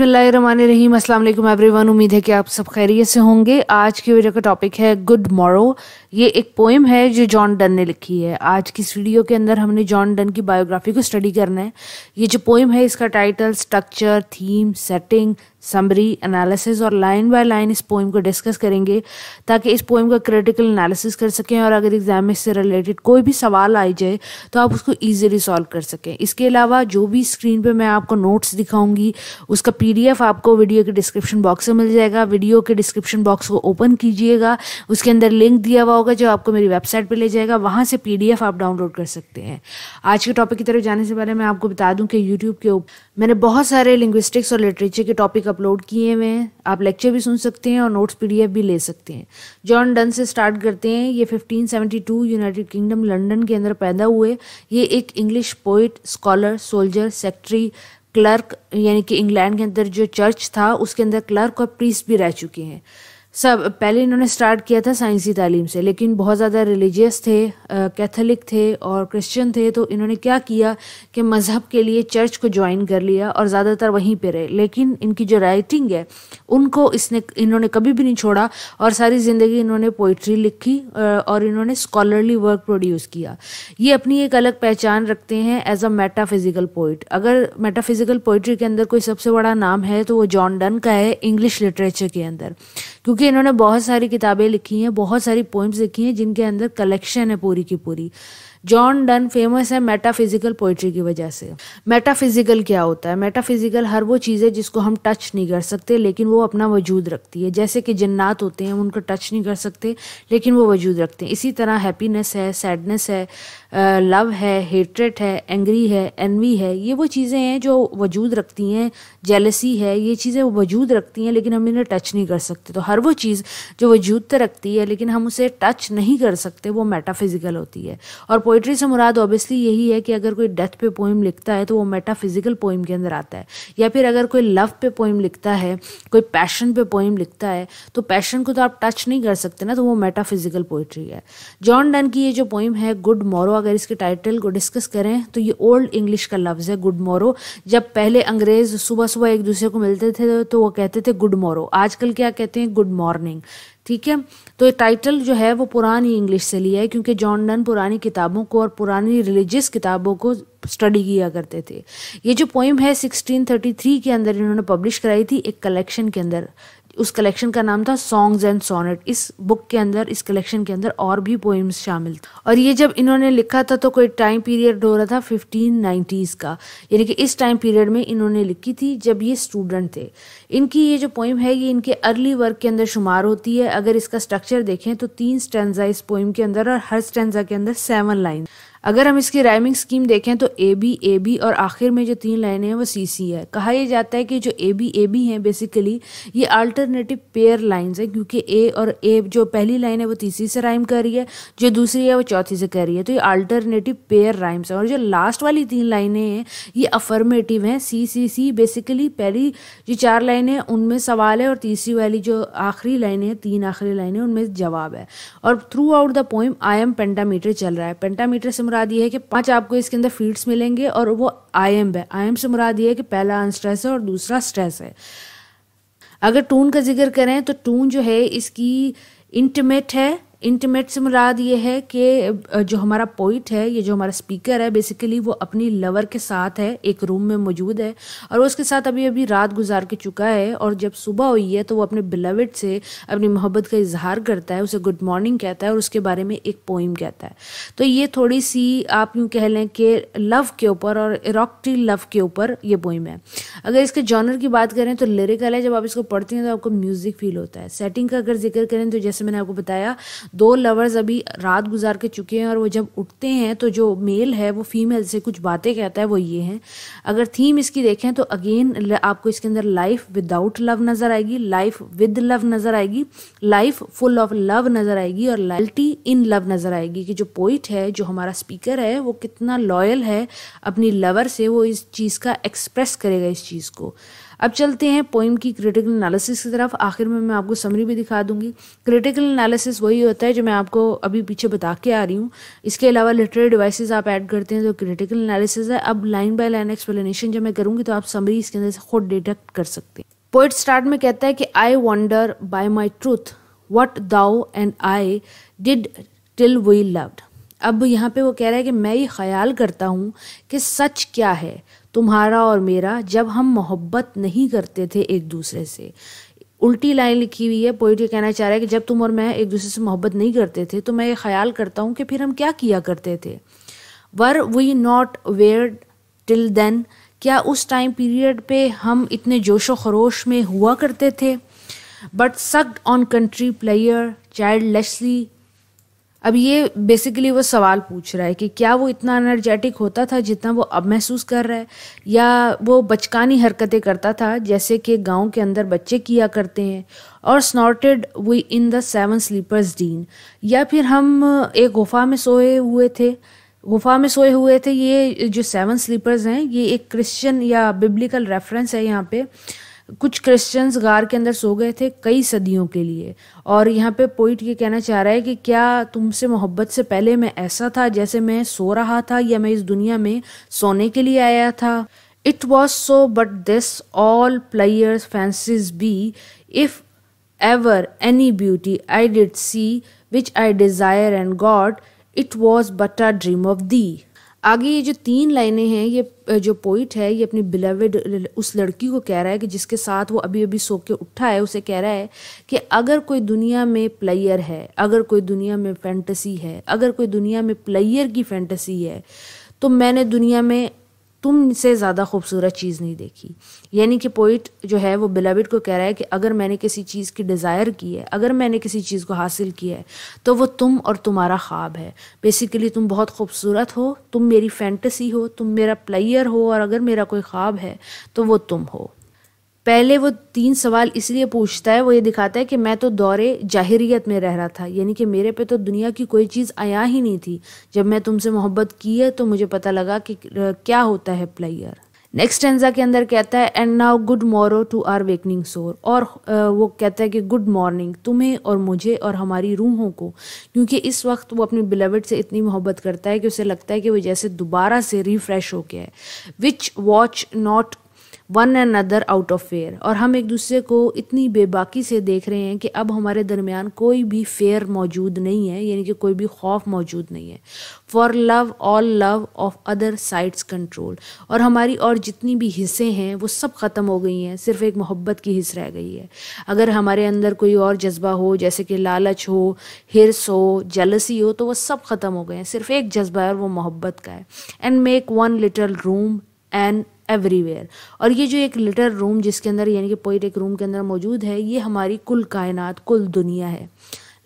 बसमीम every everyone उम्मीद है कि आप सब खैरियत से होंगे आज की वीडियो का टॉपिक है गुड मॉरो ये एक पोइम है जो जॉन डन ने लिखी है आज की इस वीडियो के अंदर हमने जॉन डन की बायोग्राफी को स्टडी करना है ये जो पोइम है इसका title structure theme setting summary analysis और लाइन बाय लाइन इस पोइम को डिस्कस करेंगे ताकि इस पोइम का क्रिटिकल एनालिसिस कर सकें और अगर एग्ज़ाम में इससे रिलेटेड कोई भी सवाल आ जाए तो आप उसको ईजिली सॉल्व कर सकें इसके अलावा जो भी स्क्रीन पे मैं आपको नोट्स दिखाऊंगी उसका पीडीएफ आपको वीडियो के डिस्क्रिप्शन बॉक्स में मिल जाएगा वीडियो के डिस्क्रिप्शन बॉक्स को ओपन कीजिएगा उसके अंदर लिंक दिया हुआ होगा जो आपको मेरी वेबसाइट पर ले जाएगा वहाँ से पी आप डाउनलोड कर सकते हैं आज के टॉपिक की तरफ जाने से पहले मैं आपको बता दूँ कि यूट्यूब के मैंने बहुत सारे लिंग्विस्टिक्स और लिटरेचर के टॉपिक अपलोड किए हुए हैं आप लेक्चर भी सुन सकते हैं और नोट्स पी भी ले सकते हैं जॉन डन से स्टार्ट करते हैं ये 1572 यूनाइटेड किंगडम लंदन के अंदर पैदा हुए ये एक English poet scholar soldier secretary clerk यानी कि इंग्लैंड के अंदर जो चर्च था उसके अंदर क्लर्क और प्रीस भी रह चुके हैं सब पहले इन्होंने स्टार्ट किया था साइंसी तालीम से लेकिन बहुत ज़्यादा रिलीजियस थे कैथोलिक थे और क्रिश्चियन थे तो इन्होंने क्या किया कि मज़हब के लिए चर्च को ज्वाइन कर लिया और ज़्यादातर वहीं पे रहे लेकिन इनकी जो राइटिंग है उनको इसने इन्होंने कभी भी नहीं छोड़ा और सारी ज़िंदगी इन्होंने पोइट्री लिखी और इन्होंने स्कॉलरली वर्क प्रोड्यूस किया ये अपनी एक अलग पहचान रखते हैं एज अ मेटाफिज़िकल पोइट अगर मेटाफिज़िकल पोइट्री के अंदर कोई सबसे बड़ा नाम है तो वो जॉन डन का है इंग्लिश लिटरेचर के अंदर क्योंकि क्योंकि इन्होंने बहुत सारी किताबें लिखी हैं बहुत सारी पोइम्स लिखी हैं जिनके अंदर कलेक्शन है पूरी की पूरी जॉन डन फेमस है मेटाफिजिकल पोइट्री की वजह से मेटाफिजिकल क्या होता है मेटाफिजिकल हर वो चीज़ है जिसको हम टच नहीं कर सकते लेकिन वो अपना वजूद रखती है जैसे कि जन्नात होते हैं उनको टच नहीं कर सकते लेकिन वो वजूद रखते हैं इसी तरह हैप्पीनेस है सैडनेस है लव है हेट्रेट है एंग्री है एनवी है ये वो चीज़ें हैं जो वजूद रखती हैं जेलसी है ये चीज़ें वजूद रखती हैं लेकिन हम इन्हें टच नहीं कर सकते तो हर वो चीज़ जो वजूद तो रखती है लेकिन हम उसे टच नहीं कर सकते वो मेटाफिज़िकल होती है और पोइट्री से मुराद ऑब्वियसली यही है कि अगर कोई डेथ पे पोइम लिखता है तो वो मेटाफिज़िकल पोइम के अंदर आता है या फिर अगर कोई लव पे पोइम लिखता है कोई पैशन पे पोइम लिखता है तो पैशन को तो आप टच नहीं कर सकते ना तो वो मेटाफिज़िकल पोइट्री है जॉन डन की ये जो पोइम है गुड मॉरो अगर इसके टाइटल को डिस्कस करें तो ये ओल्ड इंग्लिश का लफ्ज़ है गुड मोरो जब पहले अंग्रेज़ सुबह सुबह एक दूसरे को मिलते थे तो वो कहते थे गुड मोरो आजकल क्या कहते हैं गुड मॉर्निंग ठीक है तो ये टाइटल जो है वो पुरानी इंग्लिश से लिया है क्योंकि जॉन डन पुरानी किताबों को और पुरानी रिलीजियस किताबों को स्टडी किया करते थे ये जो पोइम है 1633 के अंदर इन्होंने पब्लिश कराई थी एक कलेक्शन के अंदर उस कलेक्शन का नाम था सॉन्ग्स एंड सोनेट इस बुक के अंदर इस कलेक्शन के अंदर और भी पोइम्स शामिल था और ये जब इन्होंने लिखा था तो कोई टाइम पीरियड हो रहा था फिफ्टीन नाइन्टीज़ का यानी कि इस टाइम पीरियड में इन्होंने लिखी थी जब ये स्टूडेंट थे इनकी ये जो पोइम है ये इनके अर्ली वर्क के अंदर शुमार होती है अगर इसका स्ट्रक्चर देखें तो तीन स्टेंजा इस पोइम के अंदर और हर स्टेंजा के अंदर सेवन लाइन अगर हम इसकी राइमिंग स्कीम देखें तो ए बी ए बी और आखिर में जो तीन लाइनें हैं वो सी सी है कहा यह जाता है कि जो ए बी ए बी हैं बेसिकली ये अल्टरनेटिव पेयर लाइंस हैं क्योंकि ए और ए जो पहली लाइन है वो तीसरी से राइम कर रही है जो दूसरी है वो चौथी से कर रही है तो ये अल्टरनेटिव पेयर राइम्स हैं और जो लास्ट वाली तीन लाइनें हैं ये अफर्मेटिव हैं सी सी सी बेसिकली पहली जो चार लाइनें हैं उनमें सवाल है और तीसरी वाली जो आखिरी लाइनें हैं तीन आखिरी लाइनें उनमें जवाब है और थ्रू आउट द पोइम आई एम पेंटामीटर चल रहा है पेंटामीटर से मतलब मुराद ये है कि पांच आपको इसके अंदर फीड्स मिलेंगे और वो आई एम है आई एम से मुराद ये है कि पहला अनस्ट्रेस है और दूसरा स्ट्रेस है अगर टून का जिक्र करें तो टून जो है इसकी इंटमेट है इंटीमेट से मुराद ये है कि जो हमारा पोइट है ये जो हमारा स्पीकर है बेसिकली वो अपनी लवर के साथ है एक रूम में मौजूद है और उसके साथ अभी अभी रात गुजार के चुका है और जब सुबह हुई है तो वो अपने बिलवड से अपनी मोहब्बत का इजहार करता है उसे गुड मॉर्निंग कहता है और उसके बारे में एक पोइम कहता है तो ये थोड़ी सी आप यूँ कह लें कि लव के ऊपर और इरॉक्टी लव के ऊपर ये पोइम है अगर इसके जॉनर की बात करें तो लिरिकल है जब आप इसको पढ़ते हैं तो आपको म्यूज़िक फील होता है सेटिंग का अगर जिक्र करें तो जैसे मैंने आपको बताया दो लवर्स अभी रात गुजार के चुके हैं और वो जब उठते हैं तो जो मेल है वो फीमेल से कुछ बातें कहता है वो ये हैं अगर थीम इसकी देखें तो अगेन आपको इसके अंदर लाइफ विदाउट लव नज़र आएगी लाइफ विद लव नज़र आएगी लाइफ फुल ऑफ लव नज़र आएगी और लॉयल्टी इन लव नज़र आएगी कि जो पोइट है जो हमारा स्पीकर है वो कितना लॉयल है अपनी लवर से वो इस चीज़ का एक्सप्रेस करेगा इस चीज़ को अब चलते हैं पोइम की क्रिटिकल एनालिसिस की तरफ आखिर में मैं आपको समरी भी दिखा दूंगी क्रिटिकल एनालिसिस वही होता है जो मैं आपको अभी पीछे बता के आ रही हूँ इसके अलावा लिटरेरी डिवाइसेस आप ऐड करते हैं तो क्रिटिकल एनालिसिस है अब लाइन बाय लाइन एक्सप्लेनेशन जब मैं करूँगी तो आप समरी इसके अंदर से खुद डिटेक्ट कर सकते हैं पोइट स्टार्ट में कहता है कि I wonder by my troth what thou and I did till we loved अब यहाँ पे वो कह रहा है कि मैं ये ख्याल करता हूँ कि सच क्या है तुम्हारा और मेरा जब हम मोहब्बत नहीं करते थे एक दूसरे से उल्टी लाइन लिखी हुई है पोइट ये कहना चाह रहा है कि जब तुम और मैं एक दूसरे से मोहब्बत नहीं करते थे तो मैं ये ख्याल करता हूँ कि फिर हम क्या किया करते थे वर वी नॉट वेयर टिल देन क्या उस टाइम पीरियड पे हम इतने जोश व खरोश में हुआ करते थे बट सक्ड ऑन कंट्री प्लेयर चाइल्ड लेसली अब ये बेसिकली वो सवाल पूछ रहा है कि क्या वो इतना एनर्जेटिक होता था जितना वो अब महसूस कर रहा है या वो बचकानी हरकतें करता था जैसे कि गांव के अंदर बच्चे किया करते हैं और snorted we in the seven sleepers den या फिर हम एक गुफा में सोए हुए थे गुफा में सोए हुए थे ये जो सेवन स्लीपर्स हैं ये एक क्रिश्चियन या बिब्लिकल रेफरेंस है यहाँ पे कुछ क्रिश्चियंस गार के अंदर सो गए थे कई सदियों के लिए और यहाँ पे पोइट ये कहना चाह रहा है कि क्या तुमसे मोहब्बत से पहले मैं ऐसा था जैसे मैं सो रहा था या मैं इस दुनिया में सोने के लिए आया था it was so but this all pleasures fancies be if ever any beauty I did see which I desire and got it was but a dream of thee आगे ये जो तीन लाइनें हैं ये जो पोइट है ये अपनी बिलवड उस लड़की को कह रहा है कि जिसके साथ वो अभी अभी सो के उठा है उसे कह रहा है कि अगर कोई दुनिया में प्लेयर है अगर कोई दुनिया में फैंटसी है अगर कोई दुनिया में प्लेयर की फैंटसी है तो मैंने दुनिया में तुम से ज़्यादा खूबसूरत चीज़ नहीं देखी यानी कि पोइट जो है वो बिलाविट को कह रहा है कि अगर मैंने किसी चीज़ की डिज़ायर की है अगर मैंने किसी चीज़ को हासिल किया है तो वो तुम और तुम्हारा ख्वाब है बेसिकली तुम बहुत खूबसूरत हो तुम मेरी फैंटसी हो तुम मेरा प्लेयर हो और अगर मेरा कोई ख्वाब है तो वो तुम हो पहले वो तीन सवाल इसलिए पूछता है वो ये दिखाता है कि मैं तो दौरे जाहिरियत में रह रहा था यानी कि मेरे पे तो दुनिया की कोई चीज़ आया ही नहीं थी जब मैं तुमसे मोहब्बत की है तो मुझे पता लगा कि क्या होता है प्लेयर नेक्स्ट टेंजा के अंदर कहता है and now good morrow to our waking souls और वो कहता है कि गुड मॉर्निंग तुम्हें और मुझे और हमारी रूहों को क्योंकि इस वक्त वो अपने बिलेवड से इतनी मोहब्बत करता है कि उसे लगता है कि वो जैसे दोबारा से रिफ्रेश हो गया है which watch not one and other out of fear और हम एक दूसरे को इतनी बेबाकी से देख रहे हैं कि अब हमारे दरमियान कोई भी फेयर मौजूद नहीं है यानी कि कोई भी खौफ मौजूद नहीं है for love all love of other sights control और हमारी और जितनी भी हिस्से हैं वो सब ख़त्म हो गई हैं सिर्फ एक मोहब्बत की हिस्स रह गई है अगर हमारे अंदर कोई और जज्बा हो जैसे कि लालच हो हिरस हो जलसी हो तो वह सब ख़त्म हो गए हैं सिर्फ एक जज्बा है और वह मोहब्बत का है and make one little room and everywhere और ये जो एक लिटर रूम जिसके अंदर यानी कि पोइट एक रूम के अंदर मौजूद है ये हमारी कुल कायनात कुल दुनिया है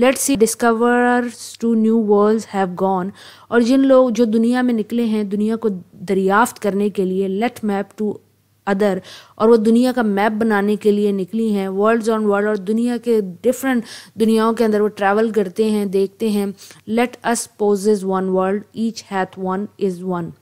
let sea discoverers to new world have gone और जिन लोग जो दुनिया में निकले हैं दुनिया को दरियाफ्त करने के लिए लेट मैप टू अदर और वो दुनिया का मैप बनाने के लिए निकली हैं वर्ल्ड्स ऑन वर्ल्ड और दुनिया के डिफरेंट दुनियाओं के अंदर वो ट्रैवल करते हैं देखते हैं let us possess one world each hath one is one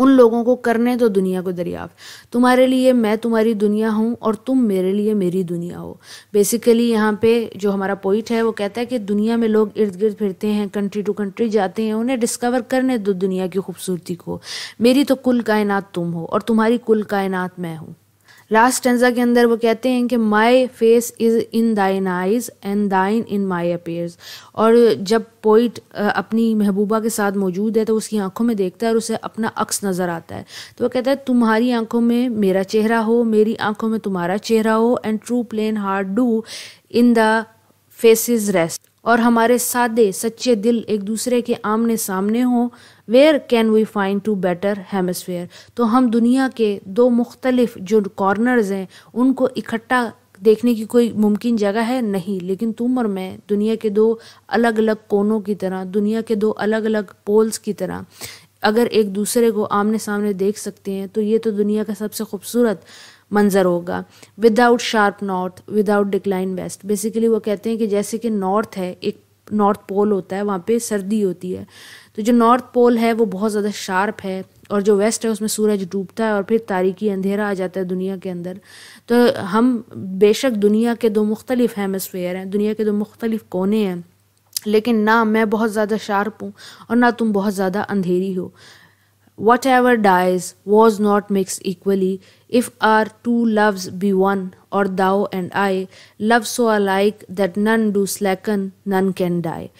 उन लोगों को करने दो दुनिया को दरियाफ तुम्हारे लिए मैं तुम्हारी दुनिया हूँ और तुम मेरे लिए मेरी दुनिया हो बेसिकली यहाँ पे जो हमारा पॉइंट है वो कहता है कि दुनिया में लोग इर्द गिर्द फिरते हैं कंट्री टू कंट्री जाते हैं उन्हें डिस्कवर करने दो दुनिया की खूबसूरती को मेरी तो कुल कायनात तुम हो और तुम्हारी कुल कायनात मैं हूँ लास्ट टेंजा के अंदर वो कहते हैं कि माई फेस इज़ इन दाइन आइज एंड दाइन इन माई अपेयर्स और जब पोइट अपनी महबूबा के साथ मौजूद है तो उसकी आंखों में देखता है और उसे अपना अक्स नज़र आता है तो वो कहता है तुम्हारी आंखों में मेरा चेहरा हो मेरी आंखों में तुम्हारा चेहरा हो and true plain hearts do in the faces rest और हमारे सादे सच्चे दिल एक दूसरे के आमने सामने हों where can we find two better hemisphere तो हम दुनिया के दो मुख्तलिफ जो कॉर्नर्स हैं उनको इकट्ठा देखने की कोई मुमकिन जगह है नहीं लेकिन तुम और मैं दुनिया के दो अलग अलग कोनों की तरह दुनिया के दो अलग अलग पोल्स की तरह अगर एक दूसरे को आमने सामने देख सकते हैं तो ये तो दुनिया का सबसे खूबसूरत मंज़र होगा without sharp north without declining west basically वो कहते हैं कि जैसे कि नॉर्थ है एक नॉर्थ पोल होता है वहाँ पे सर्दी होती है तो जो नॉर्थ पोल है वो बहुत ज़्यादा शार्प है और जो वेस्ट है उसमें सूरज डूबता है और फिर तारीखी अंधेरा आ जाता है दुनिया के अंदर तो हम बेशक दुनिया के दो मुख्तलिफ हेमस्फेयर हैं दुनिया के दो मुख्तलिफ कोने हैं लेकिन ना मैं बहुत ज़्यादा शार्प हूँ और ना तुम बहुत ज़्यादा अंधेरी हो Whatever dies was not mixed equally. If our two loves be one, or thou and I, love so alike that none do slacken, none can die.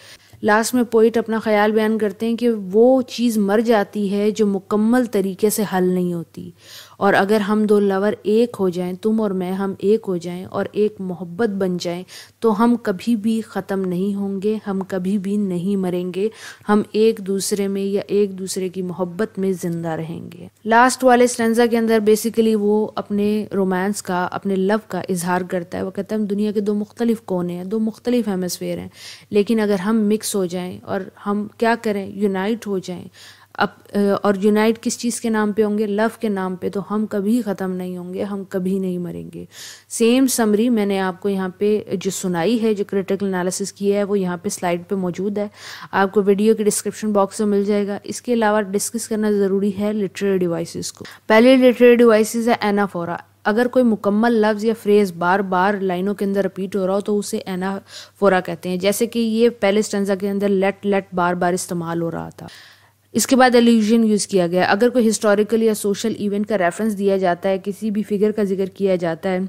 लास्ट में पोइट अपना ख्याल बयान करते हैं कि वो चीज़ मर जाती है जो मुकम्मल तरीके से हल नहीं होती और अगर हम दो लवर एक हो जाएं तुम और मैं हम एक हो जाएं और एक मोहब्बत बन जाएं तो हम कभी भी ख़त्म नहीं होंगे हम कभी भी नहीं मरेंगे हम एक दूसरे में या एक दूसरे की मोहब्बत में ज़िंदा रहेंगे लास्ट वाले स्टेंजा के अंदर बेसिकली वो अपने रोमांस का अपने लव का इजहार करता है वो कहता है हम दुनिया के दो मुख्तलिफ कोने हैं दो मुख्तलिफ हेमसफेयर हैं लेकिन अगर हम मिक्स हो जाएं और हम क्या करें यूनाइट हो जाएं अब और यूनाइट किस चीज़ के नाम पे होंगे लव के नाम पे तो हम कभी ख़त्म नहीं होंगे हम कभी नहीं मरेंगे सेम समरी मैंने आपको यहाँ पे जो सुनाई है जो क्रिटिकल एनालिसिस की है वो यहाँ पे स्लाइड पे मौजूद है आपको वीडियो के डिस्क्रिप्शन बॉक्स में मिल जाएगा इसके अलावा डिस्कस करना ज़रूरी है लिटरेरी डिवाइसिस को पहले लिटरेरी डिवाइस है एनाफोरा अगर कोई मुकम्मल लफ्ज़ या फ्रेज़ बार बार लाइनों के अंदर रिपीट हो रहा हो तो उसे एनाफोरा कहते हैं जैसे कि ये पहले स्टेंजा के अंदर लेट लेट बार बार इस्तेमाल हो रहा था इसके बाद एल्यूजन यूज़ किया गया अगर कोई हिस्टोरिकल या सोशल इवेंट का रेफरेंस दिया जाता है किसी भी फिगर का जिक्र किया जाता है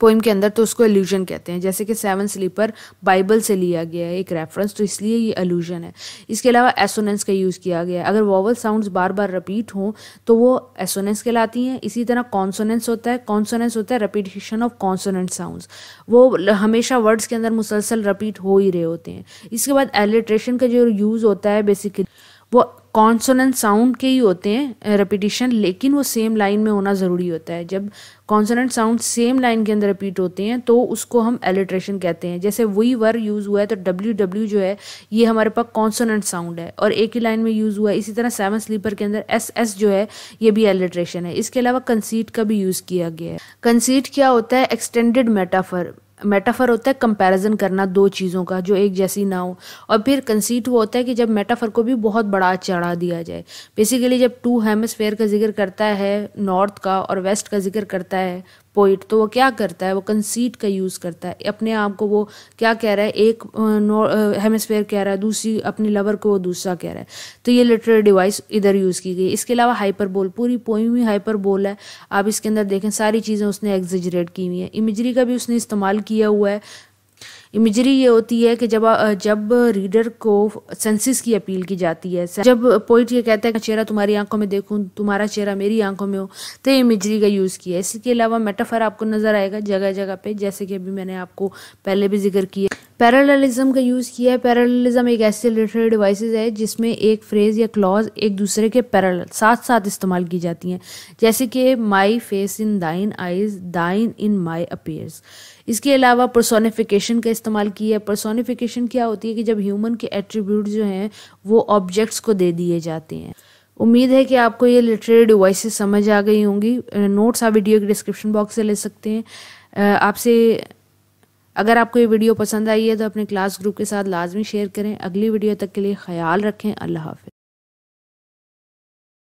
पोइम के अंदर तो उसको एल्यूजन कहते हैं जैसे कि सेवन स्लीपर बाइबल से लिया गया है एक रेफरेंस तो इसलिए ये एल्यूजन है इसके अलावा एसोनेंस का यूज़ किया गया है अगर वोवल साउंड्स बार बार रिपीट हों तो वो एसोनेंस कहलाती हैं इसी तरह कॉन्सोनेंस होता है कॉन्सोनेंस होता है रिपीटेशन ऑफ कॉन्सोनेंट साउंड्स वो हमेशा वर्ड्स के अंदर मुसलसल रिपीट हो ही रहे होते हैं इसके बाद एलिट्रेशन का जो यूज़ होता है बेसिकली वो कॉन्सोनेंट साउंड के ही होते हैं रिपीटिशन लेकिन वो सेम लाइन में होना ज़रूरी होता है जब कॉन्सोनेंट साउंड सेम लाइन के अंदर रिपीट होते हैं तो उसको हम एलिट्रेशन कहते हैं जैसे वही वर यूज़ हुआ है तो डब्ल्यू डब्ल्यू जो है ये हमारे पास कॉन्सोनेंट साउंड है और एक ही लाइन में यूज़ हुआ है इसी तरह सेवन स्लीपर के अंदर एस एस जो है ये भी एलिट्रेशन है इसके अलावा कंसीट का भी यूज़ किया गया है कंसीट क्या होता है एक्सटेंडेड मेटाफर मेटाफर होता है कंपैरिजन करना दो चीज़ों का जो एक जैसी ना हो और फिर कंसीट वो होता है कि जब मेटाफर को भी बहुत बड़ा चढ़ा दिया जाए बेसिकली जब टू हेमस्फेयर का जिक्र करता है नॉर्थ का और वेस्ट का जिक्र करता है पोइट तो वो क्या करता है वो कंसीट का यूज़ करता है अपने आप को वो क्या कह रहा है एक हेमस्फेयर कह रहा है दूसरी अपने लवर को वो दूसरा कह रहा है तो ये लिटरेरी डिवाइस इधर यूज़ की गई इसके अलावा हाइपर बोल पूरी पोइम ही बोल है आप इसके अंदर देखें सारी चीज़ें उसने एग्जिजरेट की हुई हैं इमेजरी का भी उसने इस्तेमाल किया हुआ है इमेजरी ये होती है कि जब जब रीडर को सेंसेस की अपील की जाती है जब पोइट ये कहता है कि चेहरा तुम्हारी आंखों में देखूं तुम्हारा चेहरा मेरी आंखों में हो तो इमेजरी का यूज़ किया इसके अलावा मेटाफर आपको नज़र आएगा जगह जगह पे जैसे कि अभी मैंने आपको पहले भी जिक्र किया पैरेललिज्म का यूज़ किया है पैरेललिज्म एक ऐसे लिटरेरी डिवाइस है जिसमें एक फ्रेज़ या क्लॉज एक दूसरे के पैरल साथ साथ इस्तेमाल की जाती हैं जैसे कि माई फेस इन दाइन आइज दाइन इन माई अपीयर्स इसके अलावा पर्सोनिफिकेशन का इस्तेमाल किया है पर्सोनिफिकेशन क्या होती है कि जब ह्यूमन के एट्रीब्यूट जो हैं वो ऑब्जेक्ट्स को दे दिए जाते हैं उम्मीद है कि आपको ये लिटरेरी डिवाइस समझ आ गई होंगी नोट्स आप वीडियो के डिस्क्रिप्शन बॉक्स से ले सकते हैं आपसे अगर आपको ये वीडियो पसंद आई है तो अपने क्लास ग्रुप के साथ लाजमी शेयर करें अगली वीडियो तक के लिए ख्याल रखें अल्लाह हाफि